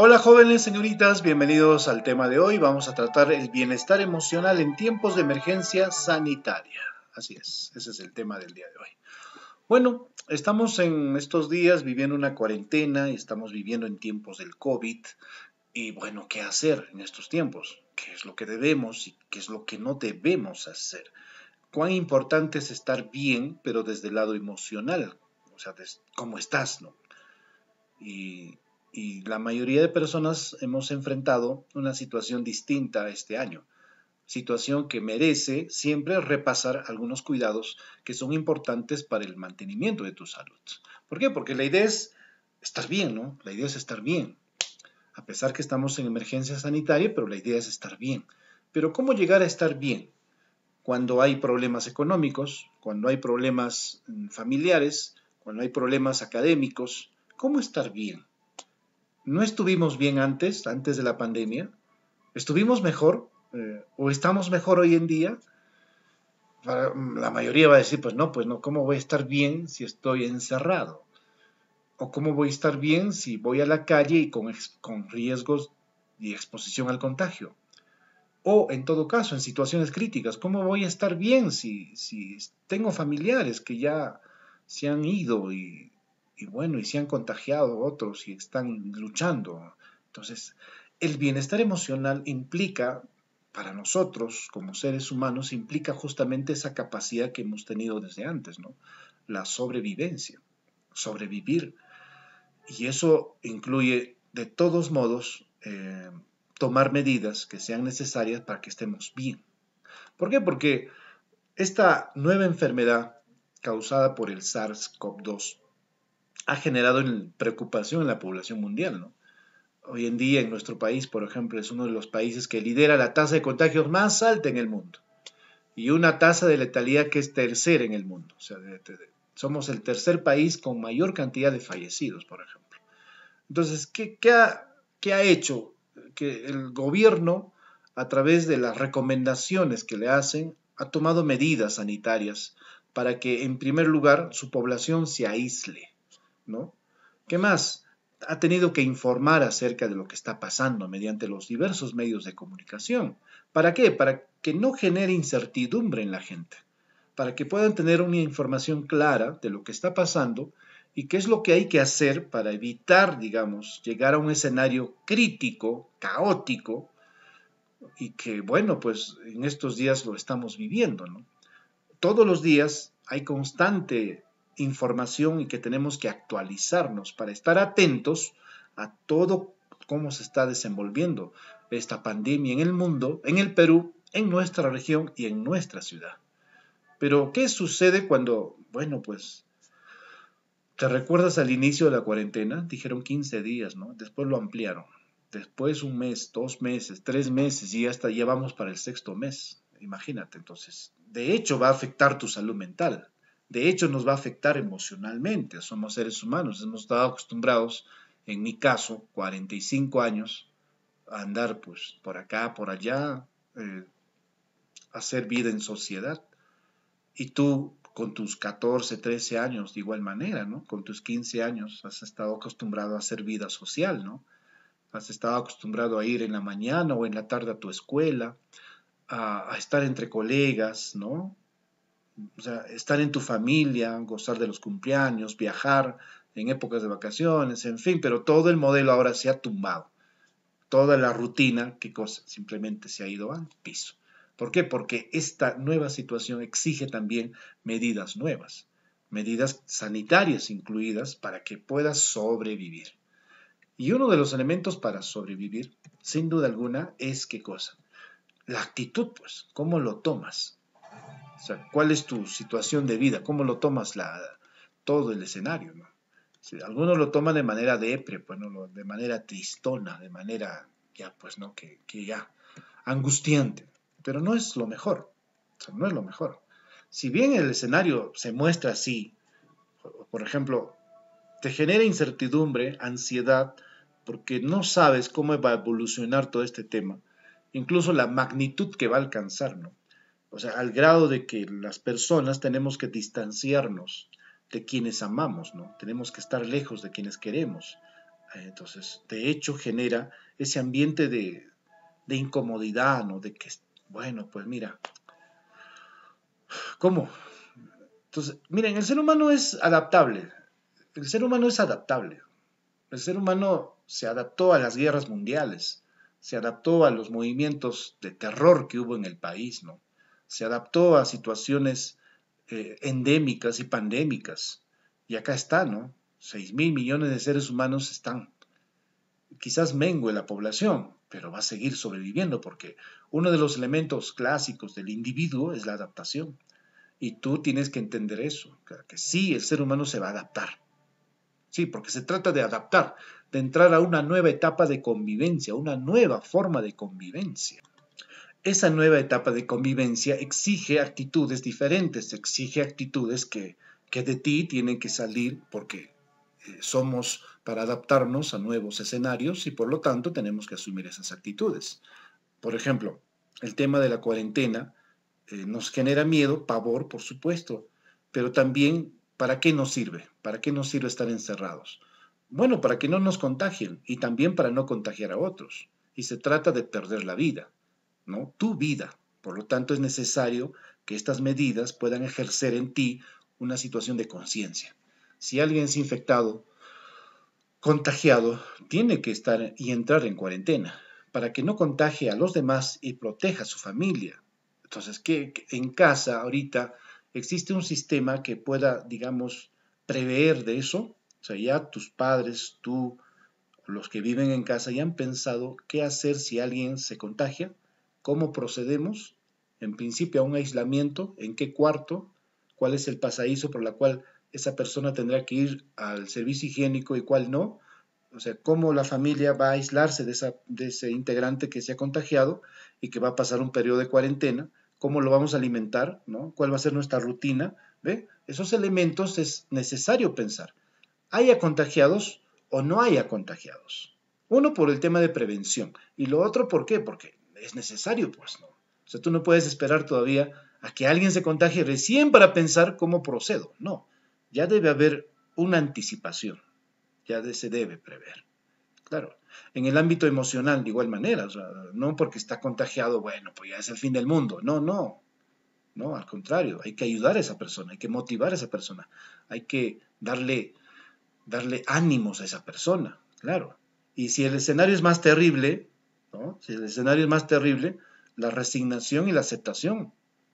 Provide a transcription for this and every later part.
Hola jóvenes, señoritas, bienvenidos al tema de hoy. Vamos a tratar el bienestar emocional en tiempos de emergencia sanitaria. Así es, ese es el tema del día de hoy. Bueno, estamos en estos días viviendo una cuarentena y estamos viviendo en tiempos del COVID. Y bueno, ¿qué hacer en estos tiempos? ¿Qué es lo que debemos y qué es lo que no debemos hacer? Cuán importante es estar bien, pero desde el lado emocional, o sea, cómo estás, ¿no? Y y la mayoría de personas hemos enfrentado una situación distinta este año, situación que merece siempre repasar algunos cuidados que son importantes para el mantenimiento de tu salud. ¿Por qué? Porque la idea es estar bien, ¿no? La idea es estar bien. A pesar que estamos en emergencia sanitaria, pero la idea es estar bien. Pero ¿cómo llegar a estar bien? Cuando hay problemas económicos, cuando hay problemas mm, familiares, cuando hay problemas académicos, ¿cómo estar bien? no estuvimos bien antes, antes de la pandemia, estuvimos mejor eh, o estamos mejor hoy en día. Mm, la mayoría va a decir, pues no, pues no, ¿cómo voy a estar bien si estoy encerrado? ¿O cómo voy a estar bien si voy a la calle y con, riesgos y exposición al contagio? O en todo caso, en situaciones críticas, ¿cómo voy a estar bien si, si tengo familiares que ya se han ido y y bueno, y se han contagiado otros y están luchando. Entonces, el bienestar emocional implica, para nosotros como seres humanos, implica justamente esa capacidad que hemos tenido desde antes, ¿no? La sobrevivencia, sobrevivir. Y eso incluye, de todos modos, eh, tomar medidas que sean necesarias para que estemos bien. ¿Por qué? Porque esta nueva enfermedad causada por el SARS-CoV-2 ha generado preocupación en la población mundial, Hoy en día en nuestro país, por ejemplo, es uno de los países que lidera la tasa de contagios más alta en el mundo y una tasa de letalidad que es tercera en el mundo. somos el tercer país con mayor cantidad de fallecidos, por ejemplo. Entonces, ¿qué, ha, qué ha, hecho? Que el gobierno, a través de las recomendaciones que le hacen, ha tomado medidas sanitarias para que, en primer lugar, su población se aísle. ¿no? ¿Qué más? Ha tenido que informar acerca de lo que está pasando mediante los diversos medios de comunicación. ¿Para qué? Para que no genere incertidumbre en la gente, para que puedan tener una información clara de lo que está pasando y qué es lo que hay que hacer para evitar, digamos, llegar a un escenario crítico, caótico, y que, bueno, pues en estos días lo estamos viviendo, Todos los días hay constante información y que tenemos que actualizarnos para estar atentos a todo cómo se está desenvolviendo esta pandemia en el mundo, en el Perú, en nuestra región y en nuestra ciudad. Pero, ¿qué sucede cuando, bueno, pues, ¿te recuerdas al inicio de la cuarentena? Dijeron 15 días, ¿no? Después lo ampliaron. Después un mes, dos meses, tres meses y hasta ya vamos para el sexto mes. Imagínate, entonces, de hecho va a afectar tu salud mental de hecho nos va a afectar emocionalmente. Somos seres humanos, hemos estado acostumbrados, en mi caso, 45 años, a andar pues por acá, por allá, eh, a hacer vida en sociedad. Y tú con tus 14, 13 años, de igual manera, ¿no? Con tus 15 años has estado acostumbrado a hacer vida social, ¿no? Has estado acostumbrado a ir en la mañana o en la tarde a tu escuela, a estar entre colegas, ¿no? o estar en tu familia, gozar de los cumpleaños, viajar en épocas de vacaciones, en fin, pero todo el modelo ahora se ha tumbado. Toda la rutina, ¿qué cosa? Simplemente se ha ido al piso. ¿Por qué? Porque esta nueva situación exige también medidas nuevas, medidas sanitarias incluidas para que puedas sobrevivir. Y uno de los elementos para sobrevivir, sin duda alguna, es qué cosa? La actitud, pues, cómo lo tomas, o sea, ¿cuál es tu situación de vida? ¿Cómo lo tomas la, todo el escenario? Si algunos lo toman de manera depre, bueno, de manera tristona, de manera ya, pues, ¿no? Que, que ya, angustiante. Pero no es lo mejor. O sea, no es lo mejor. Si bien el escenario se muestra así, por ejemplo, te genera incertidumbre, ansiedad, porque no sabes cómo va a evolucionar todo este tema, incluso la magnitud que va a alcanzar, ¿no? O sea, al grado de que las personas tenemos que distanciarnos de quienes amamos, ¿no? Tenemos que estar lejos de quienes queremos. Eh, entonces, de hecho, genera ese ambiente de, de incomodidad, ¿no? De que, bueno, pues mira, ¿cómo? Entonces, miren, el ser humano es adaptable. El ser humano es adaptable. El ser humano se adaptó a las guerras mundiales, se adaptó a los movimientos de terror que hubo en el país, ¿no? se adaptó a situaciones eh, endémicas y pandémicas. Y acá está, ¿no? 6 mil millones de seres humanos están. Quizás mengue la población, pero va a seguir sobreviviendo porque uno de los elementos clásicos del individuo es la adaptación. Y tú tienes que entender eso, que sí, el ser humano se va a adaptar. Sí, porque se trata de adaptar, de entrar a una nueva etapa de convivencia, una nueva forma de convivencia esa nueva etapa de convivencia exige actitudes diferentes, exige actitudes que, de ti tienen que salir porque eh, somos para adaptarnos a nuevos escenarios y por lo tanto tenemos que asumir esas actitudes. Por ejemplo, el tema de la cuarentena eh, nos genera miedo, pavor, por supuesto, pero también ¿para qué nos sirve? ¿Para qué nos sirve estar encerrados? Bueno, para que no nos contagien y también para no contagiar a otros. Y se trata de perder la vida. Tu vida. Por lo tanto, es necesario que estas medidas puedan ejercer en ti una situación de conciencia. Si alguien es infectado, contagiado, tiene que estar y entrar en cuarentena para que no contagie a los demás y proteja a su familia. Entonces, que en casa ahorita existe un sistema que pueda, digamos, prever de eso. O sea, ya tus padres, tú, los que viven en casa, ya han pensado qué hacer si alguien se contagia cómo procedemos, en principio a un aislamiento, en qué cuarto, cuál es el pasadizo por la cual esa persona tendrá que ir al servicio higiénico y cuál no, o sea, cómo la familia va a aislarse de, ese integrante que se ha contagiado y que va a pasar un periodo de cuarentena, cómo lo vamos a alimentar, ¿no? cuál va a ser nuestra rutina, ¿ve? Esos elementos es necesario pensar, ¿Hay contagiados o no haya contagiados. Uno por el tema de prevención y lo otro, ¿por qué? Porque es necesario, pues no. O sea, tú no puedes esperar todavía a que alguien se contagie recién para pensar cómo procedo. No, ya debe haber una anticipación, ya se debe prever. Claro, en el ámbito emocional de igual manera, no porque está contagiado, bueno, pues ya es el fin del mundo. No, no, no, al contrario, hay que ayudar a esa persona, hay que motivar a esa persona, hay que darle, darle ánimos a esa persona, claro. Y si el escenario es más terrible, si el escenario es más terrible, la resignación y la aceptación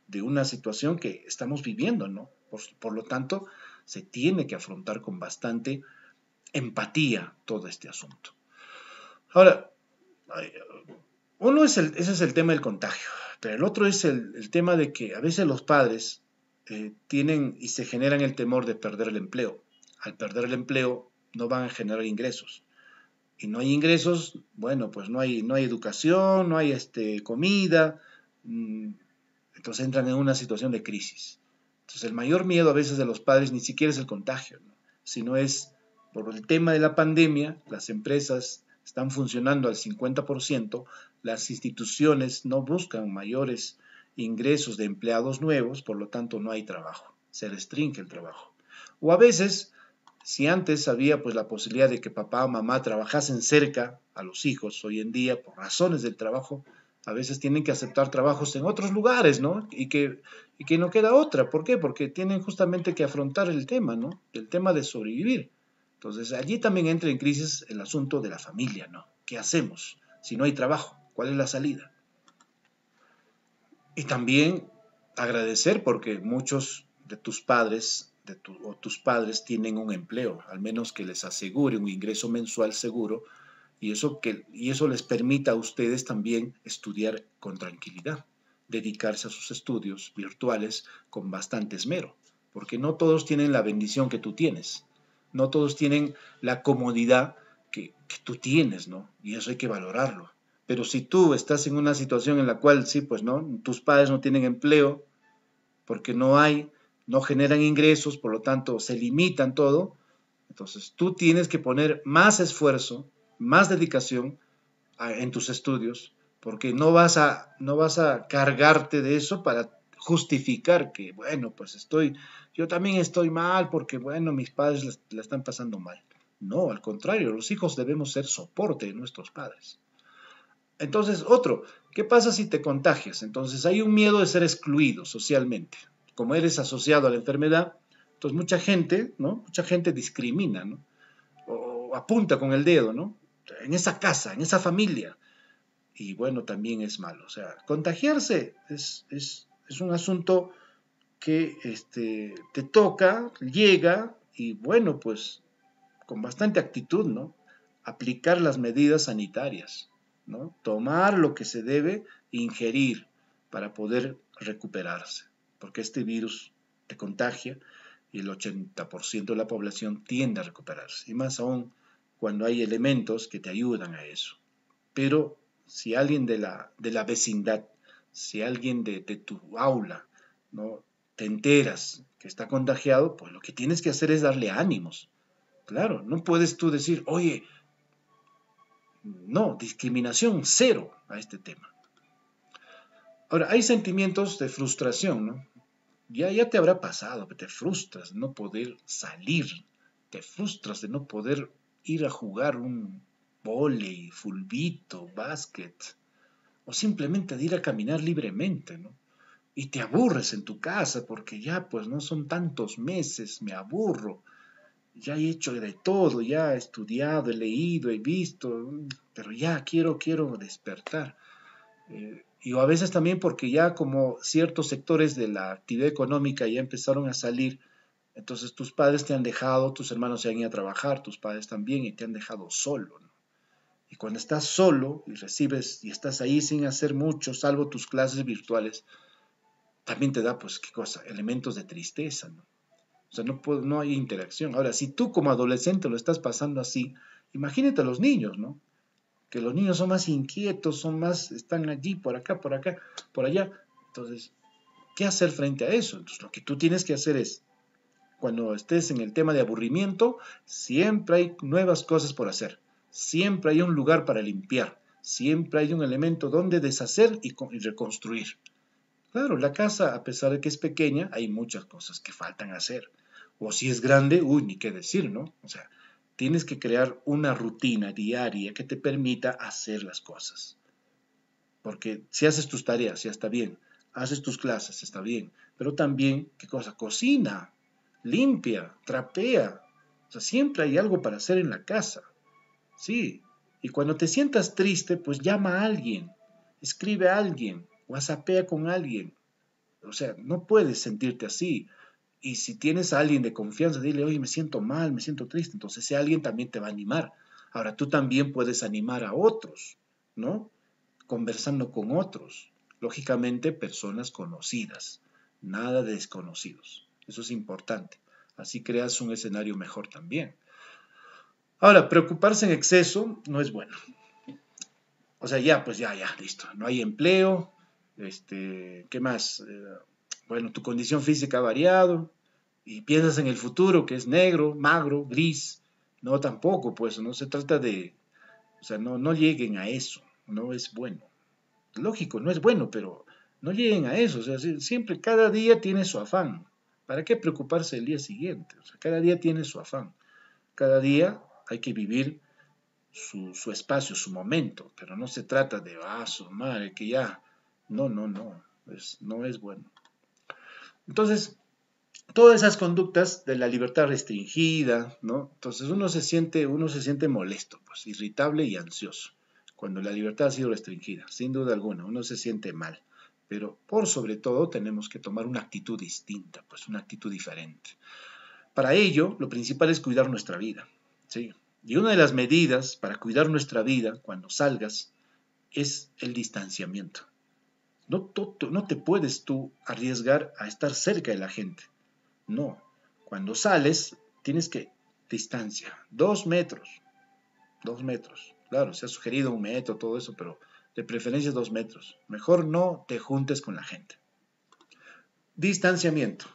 de una situación que estamos viviendo, ¿no? Por, lo tanto, se tiene que afrontar con bastante empatía todo este asunto. Ahora, uno es el, ese es el tema del contagio, pero el otro es el, tema de que a veces los padres eh, tienen y se generan el temor de perder el empleo. Al perder el empleo no van a generar ingresos y no hay ingresos, bueno, pues no hay, no hay educación, no hay este, comida, mm, entonces entran en una situación de crisis. Entonces el mayor miedo a veces de los padres ni siquiera es el contagio, sino es por el tema de la pandemia, las empresas están funcionando al 50%, las instituciones no buscan mayores ingresos de empleados nuevos, por lo tanto no hay trabajo, se restringe el trabajo. O a veces si antes había pues la posibilidad de que papá o mamá trabajasen cerca a los hijos, hoy en día por razones del trabajo, a veces tienen que aceptar trabajos en otros lugares, ¿no? Y que, y que no queda otra. ¿Por qué? Porque tienen justamente que afrontar el tema, ¿no? El tema de sobrevivir. Entonces allí también entra en crisis el asunto de la familia, ¿no? ¿Qué hacemos si no hay trabajo? ¿Cuál es la salida? Y también agradecer porque muchos de tus padres o tus padres tienen un empleo, al menos que les asegure un ingreso mensual seguro y eso, que, y eso les permita a ustedes también estudiar con tranquilidad, dedicarse a sus estudios virtuales con bastante esmero, porque no todos tienen la bendición que tú tienes, no todos tienen la comodidad que, que tú tienes, ¿no? Y eso hay que valorarlo. Pero si tú estás en una situación en la cual, sí, pues no, tus padres no tienen empleo, porque no hay no generan ingresos, por lo tanto se limitan todo. Entonces tú tienes que poner más esfuerzo, más dedicación en tus estudios, porque no vas, a, no vas a cargarte de eso para justificar que, bueno, pues estoy, yo también estoy mal porque, bueno, mis padres la están pasando mal. No, al contrario, los hijos debemos ser soporte de nuestros padres. Entonces, otro, ¿qué pasa si te contagias? Entonces hay un miedo de ser excluido socialmente como eres asociado a la enfermedad, entonces mucha gente, ¿no? Mucha gente discrimina, O apunta con el dedo, ¿no? En esa casa, en esa familia. Y bueno, también es malo. O sea, contagiarse es, un asunto que este, te toca, llega y bueno, pues con bastante actitud, ¿no? Aplicar las medidas sanitarias, ¿no? Tomar lo que se debe, ingerir para poder recuperarse porque este virus te contagia y el 80% de la población tiende a recuperarse, y más aún cuando hay elementos que te ayudan a eso. Pero si alguien de la, de la vecindad, si alguien de, tu aula, ¿no? te enteras que está contagiado, pues lo que tienes que hacer es darle ánimos. Claro, no puedes tú decir, oye, no, discriminación cero a este tema. Ahora, hay sentimientos de frustración, ¿no? Ya, te habrá pasado, te frustras de no poder salir, te frustras de no poder ir a jugar un volei, fulbito, básquet, o simplemente de ir a caminar libremente, ¿no? Y te aburres en tu casa porque ya, pues no son tantos meses, me aburro, ya he hecho de todo, ya he estudiado, he leído, he visto, pero ya quiero, quiero despertar. Eh, y a veces también porque ya como ciertos sectores de la actividad económica ya empezaron a salir, entonces tus padres te han dejado, tus hermanos se han ido a trabajar, tus padres también y te han dejado solo. Y cuando estás solo y recibes y estás ahí sin hacer mucho, salvo tus clases virtuales, también te da, pues, ¿qué cosa? Elementos de tristeza, ¿no? O sea, no, no hay interacción. Ahora, si tú como adolescente lo estás pasando así, imagínate a los niños, ¿no? que los niños son más inquietos, son más, están allí, por acá, por acá, por allá. Entonces, ¿qué hacer frente a eso? Entonces, lo que tú tienes que hacer es, cuando estés en el tema de aburrimiento, siempre hay nuevas cosas por hacer, siempre hay un lugar para limpiar, siempre hay un elemento donde deshacer y, reconstruir. Claro, la casa, a pesar de que es pequeña, hay muchas cosas que faltan hacer. O si es grande, uy, ni qué decir, ¿no? O sea, Tienes que crear una rutina diaria que te permita hacer las cosas. Porque si haces tus tareas, ya está bien. Haces tus clases, está bien. Pero también, ¿qué cosa? Cocina, limpia, trapea. O sea, siempre hay algo para hacer en la casa. Sí. Y cuando te sientas triste, pues llama a alguien, escribe a alguien, whatsappea con alguien. O sea, no puedes sentirte así. Y si tienes a alguien de confianza, dile, oye, me siento mal, me siento triste. Entonces ese alguien también te va a animar. Ahora tú también puedes animar a otros, ¿no? Conversando con otros. Lógicamente, personas conocidas, nada de desconocidos. Eso es importante. Así creas un escenario mejor también. Ahora, preocuparse en exceso no es bueno. O sea, ya, pues ya, ya, listo. No hay empleo. Este, ¿Qué más? Eh, bueno, tu condición física ha variado y piensas en el futuro, que es negro, magro, gris. No, tampoco, pues no se trata de, o sea, no, no lleguen a eso, no es bueno. Lógico, no es bueno, pero no lleguen a eso, o sea, siempre, cada día tiene su afán. ¿Para qué preocuparse el día siguiente? O sea, cada día tiene su afán. Cada día hay que vivir su, espacio, su momento, pero no se trata de, ah, su madre, que ya, no, no, no, no es bueno. Entonces, todas esas conductas de la libertad restringida, ¿no? Entonces uno se siente, uno se siente molesto, pues, irritable y ansioso cuando la libertad ha sido restringida, sin duda alguna, uno se siente mal. Pero por sobre todo tenemos que tomar una actitud distinta, pues una actitud diferente. Para ello, lo principal es cuidar nuestra vida, ¿sí? Y una de las medidas para cuidar nuestra vida cuando salgas es el distanciamiento. No, no te puedes tú arriesgar a estar cerca de la gente no, cuando sales tienes que distancia, dos metros, dos metros. Claro, se ha sugerido un metro, todo eso, pero de preferencia dos metros. Mejor no te juntes con la gente. Distanciamiento.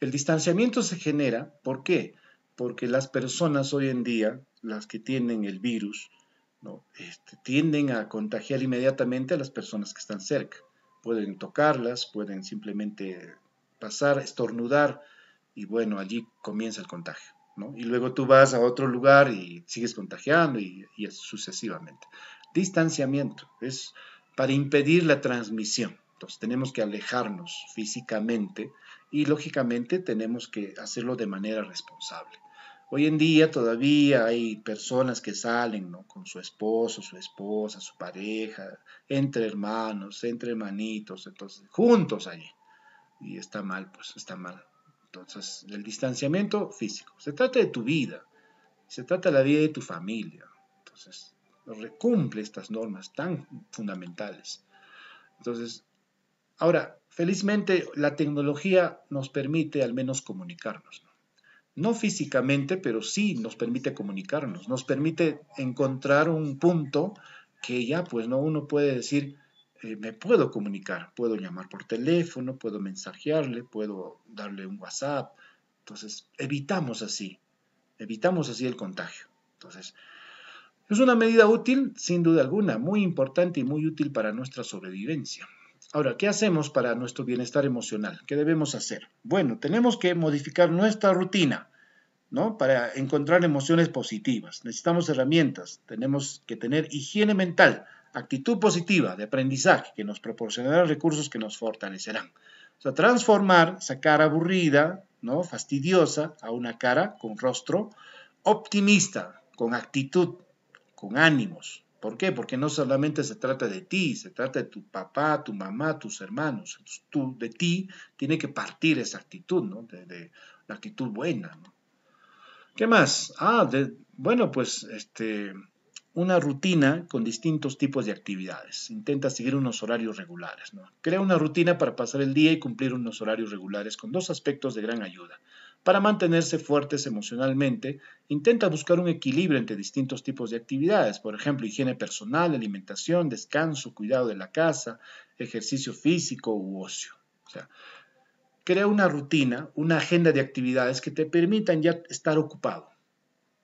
El distanciamiento se genera, ¿por qué? Porque las personas hoy en día, las que tienen el virus, este, tienden a contagiar inmediatamente a las personas que están cerca. Pueden tocarlas, pueden simplemente pasar, estornudar, y bueno, allí comienza el contagio. ¿no? Y luego tú vas a otro lugar y sigues contagiando y, sucesivamente. Distanciamiento es para impedir la transmisión. Entonces tenemos que alejarnos físicamente y lógicamente tenemos que hacerlo de manera responsable. Hoy en día todavía hay personas que salen ¿no? con su esposo, su esposa, su pareja, entre hermanos, entre hermanitos, entonces juntos allí. Y está mal, pues está mal entonces, el distanciamiento físico. Se trata de tu vida, se trata de la vida de tu familia. Entonces, recumple estas normas tan fundamentales. Entonces, ahora, felizmente la tecnología nos permite al menos comunicarnos. ¿no? no físicamente, pero sí nos permite comunicarnos, nos permite encontrar un punto que ya pues no uno puede decir, eh, me puedo comunicar, puedo llamar por teléfono, puedo mensajearle, puedo darle un WhatsApp. Entonces, evitamos así, evitamos así el contagio. Entonces, es una medida útil, sin duda alguna, muy importante y muy útil para nuestra sobrevivencia. Ahora, ¿qué hacemos para nuestro bienestar emocional? ¿Qué debemos hacer? Bueno, tenemos que modificar nuestra rutina, ¿no? Para encontrar emociones positivas. Necesitamos herramientas, tenemos que tener higiene mental, actitud positiva de aprendizaje que nos proporcionará recursos que nos fortalecerán. O sea, transformar esa cara aburrida, ¿no? fastidiosa, a una cara con rostro optimista, con actitud, con ánimos. ¿Por qué? Porque no solamente se trata de ti, se trata de tu papá, tu mamá, tus hermanos. tú, de ti tiene que partir esa actitud, ¿no? De, la actitud buena, ¿Qué más? Ah, bueno, pues este, una rutina con distintos tipos de actividades. Intenta seguir unos horarios regulares. Crea una rutina para pasar el día y cumplir unos horarios regulares con dos aspectos de gran ayuda. Para mantenerse fuertes emocionalmente, intenta buscar un equilibrio entre distintos tipos de actividades, por ejemplo, higiene personal, alimentación, descanso, cuidado de la casa, ejercicio físico u ocio. crea una rutina, una agenda de actividades que te permitan ya estar ocupado.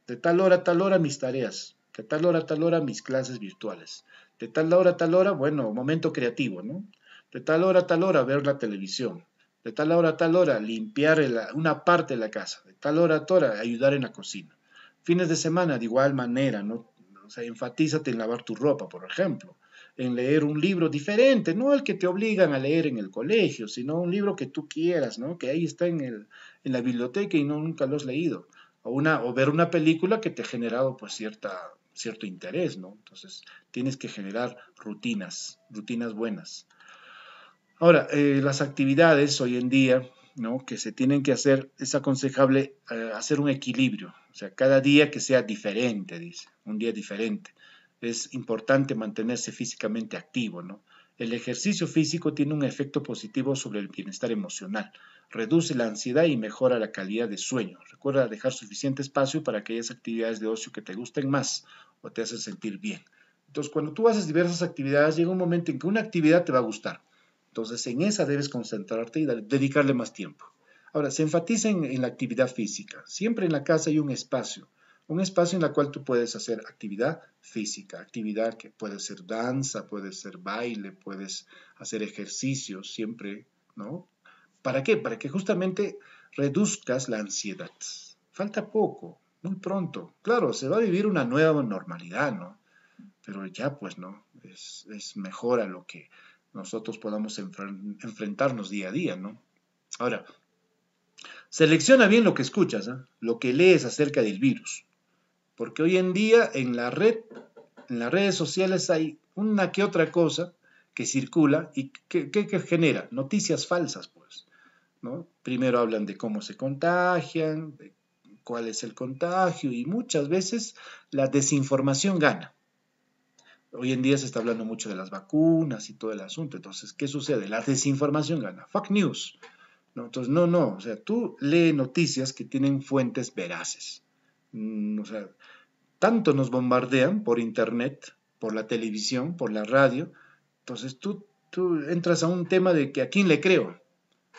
De tal hora a tal hora mis tareas, de tal hora a tal hora mis clases virtuales, de tal hora a tal hora, bueno, momento creativo, ¿no? De tal hora a tal hora ver la televisión, de tal hora a tal hora limpiar una parte de la casa, de tal hora a tal hora ayudar en la cocina. Fines de semana de igual manera, ¿no? O sea, enfatízate en lavar tu ropa, por ejemplo, en leer un libro diferente, no el que te obligan a leer en el colegio, sino un libro que tú quieras, ¿no? Que ahí está en, la biblioteca y no nunca lo has leído. O, una, o ver una película que te ha generado pues cierta cierto interés, ¿no? Entonces, tienes que generar rutinas, rutinas buenas. Ahora, eh, las actividades hoy en día, ¿no? Que se tienen que hacer, es aconsejable eh, hacer un equilibrio, o sea, cada día que sea diferente, dice, un día diferente. Es importante mantenerse físicamente activo, ¿no? El ejercicio físico tiene un efecto positivo sobre el bienestar emocional, reduce la ansiedad y mejora la calidad de sueño. Recuerda dejar suficiente espacio para aquellas actividades de ocio que te gusten más o te hacen sentir bien. Entonces, cuando tú haces diversas actividades, llega un momento en que una actividad te va a gustar. Entonces, en esa debes concentrarte y dedicarle más tiempo. Ahora, se enfatiza en, en la actividad física. Siempre en la casa hay un espacio un espacio en el cual tú puedes hacer actividad física, actividad que puede ser danza, puede ser baile, puedes hacer ejercicio siempre, ¿no? ¿Para qué? Para que justamente reduzcas la ansiedad. Falta poco, muy pronto. Claro, se va a vivir una nueva normalidad, ¿no? Pero ya pues no, es, mejor a lo que nosotros podamos enfrentarnos día a día, ¿no? Ahora, selecciona bien lo que escuchas, ¿ah? lo que lees acerca del virus. Porque hoy en día en la red, en las redes sociales hay una que otra cosa que circula y que, genera noticias falsas, pues. Primero hablan de cómo se contagian, de cuál es el contagio y muchas veces la desinformación gana. Hoy en día se está hablando mucho de las vacunas y todo el asunto. Entonces, ¿qué sucede? La desinformación gana. Fuck news. Entonces, no, no. O sea, tú lee noticias que tienen fuentes veraces. Mm, o sea, tanto nos bombardean por internet, por la televisión, por la radio. Entonces tú, tú entras a un tema de que a quién le creo.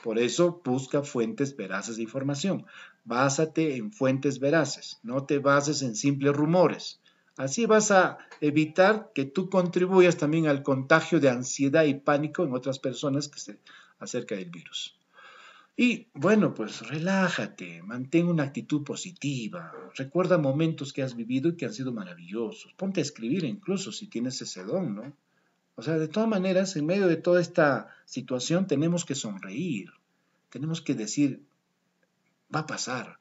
Por eso busca fuentes veraces de información. Básate en fuentes veraces, no te bases en simples rumores. Así vas a evitar que tú contribuyas también al contagio de ansiedad y pánico en otras personas que se acerca del virus. Y bueno, pues relájate, mantén una actitud positiva, recuerda momentos que has vivido y que han sido maravillosos, ponte a escribir incluso si tienes ese don, ¿no? O sea, de todas maneras, en medio de toda esta situación tenemos que sonreír, tenemos que decir, va a pasar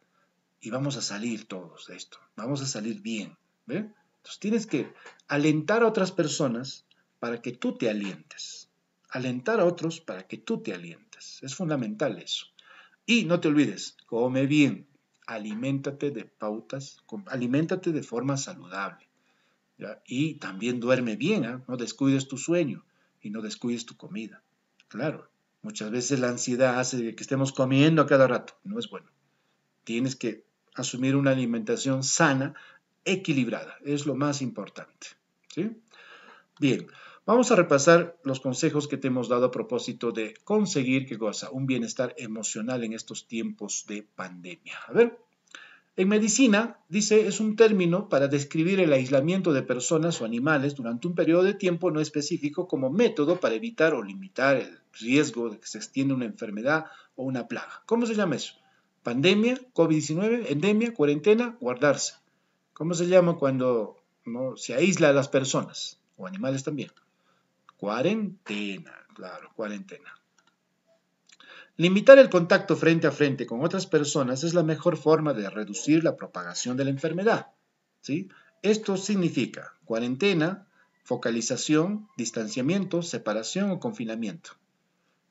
y vamos a salir todos de esto, vamos a salir bien, ¿ve? Entonces tienes que alentar a otras personas para que tú te alientes alentar a otros para que tú te alientes. Es fundamental eso. Y no te olvides, come bien, aliméntate de pautas, aliméntate de forma saludable. Y también duerme bien, ¿ah? no descuides tu sueño y no descuides tu comida. Claro, muchas veces la ansiedad hace que estemos comiendo a cada rato, no es bueno. Tienes que asumir una alimentación sana, equilibrada, es lo más importante. ¿sí? Bien. Vamos a repasar los consejos que te hemos dado a propósito de conseguir que goza un bienestar emocional en estos tiempos de pandemia. A ver, en medicina, dice, es un término para describir el aislamiento de personas o animales durante un periodo de tiempo no específico como método para evitar o limitar el riesgo de que se extienda una enfermedad o una plaga. ¿Cómo se llama eso? Pandemia, COVID-19, endemia, cuarentena, guardarse. ¿Cómo se llama cuando se aísla a las personas o animales también? Cuarentena, claro, cuarentena. Limitar el contacto frente a frente con otras personas es la mejor forma de reducir la propagación de la enfermedad. ¿sí? Esto significa cuarentena, focalización, distanciamiento, separación o confinamiento.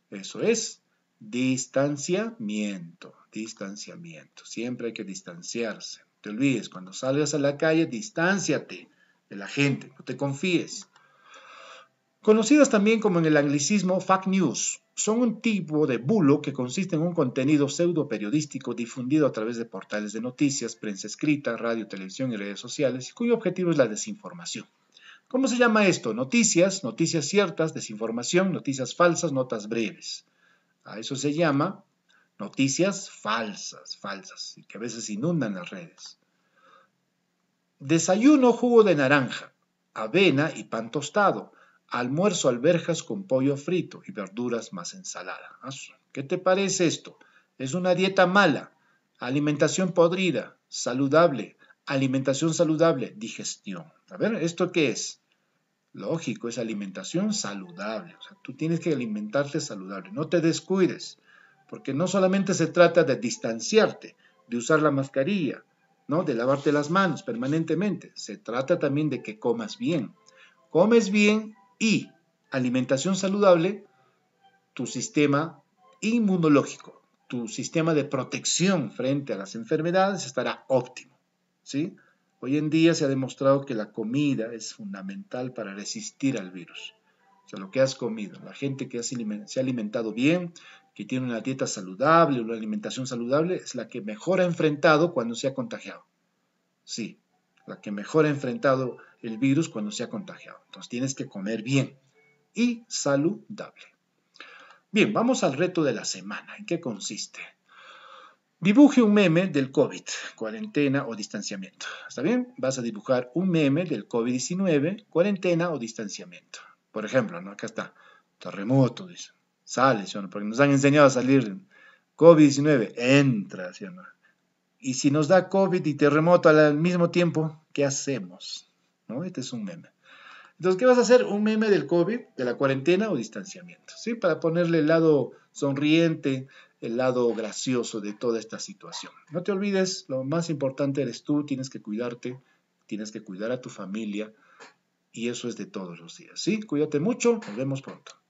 Eso es distanciamiento, distanciamiento. Siempre hay que distanciarse. Te olvides, cuando salgas a la calle, distánciate de la gente, no te confíes conocidas también como en el anglicismo "fake news. Son un tipo de bulo que consiste en un contenido pseudo periodístico difundido a través de portales de noticias, prensa escrita, radio, televisión y redes sociales, cuyo objetivo es la desinformación. ¿Cómo se llama esto? Noticias, noticias ciertas, desinformación, noticias falsas, notas breves. A eso se llama noticias falsas, falsas, y que a veces inundan las redes. Desayuno, jugo de naranja, avena y pan tostado almuerzo alberjas con pollo frito y verduras más ensalada. Ah, ¿Qué te parece esto? Es una dieta mala, alimentación podrida, saludable, alimentación saludable, digestión. A ver, ¿esto qué es? Lógico, es alimentación saludable. O sea, tú tienes que alimentarte saludable, no te descuides, porque no solamente se trata de distanciarte, de usar la mascarilla, ¿no? de lavarte las manos permanentemente, se trata también de que comas bien. Comes bien y alimentación saludable, tu sistema inmunológico, tu sistema de protección frente a las enfermedades estará óptimo. ¿sí? Hoy en día se ha demostrado que la comida es fundamental para resistir al virus. O sea, lo que has comido, la gente que se ha alimentado bien, que tiene una dieta saludable, una alimentación saludable, es la que mejor ha enfrentado cuando se ha contagiado. Sí, la que mejor ha enfrentado el virus cuando se ha contagiado. Entonces tienes que comer bien y saludable. Bien, vamos al reto de la semana. ¿En qué consiste? Dibuje un meme del COVID, cuarentena o distanciamiento. ¿Está bien? Vas a dibujar un meme del COVID-19, cuarentena o distanciamiento. Por ejemplo, ¿no? acá está, terremoto, dice. Sale, ¿sí? porque nos han enseñado a salir COVID-19, entra, ¿sí? ¿no? Y si nos da COVID y terremoto al mismo tiempo, ¿qué hacemos? ¿No? Este es un meme. Entonces, ¿qué vas a hacer? Un meme del COVID, de la cuarentena o distanciamiento, ¿sí? Para ponerle el lado sonriente, el lado gracioso de toda esta situación. No te olvides, lo más importante eres tú, tienes que cuidarte, tienes que cuidar a tu familia y eso es de todos los días, ¿sí? Cuídate mucho, nos vemos pronto.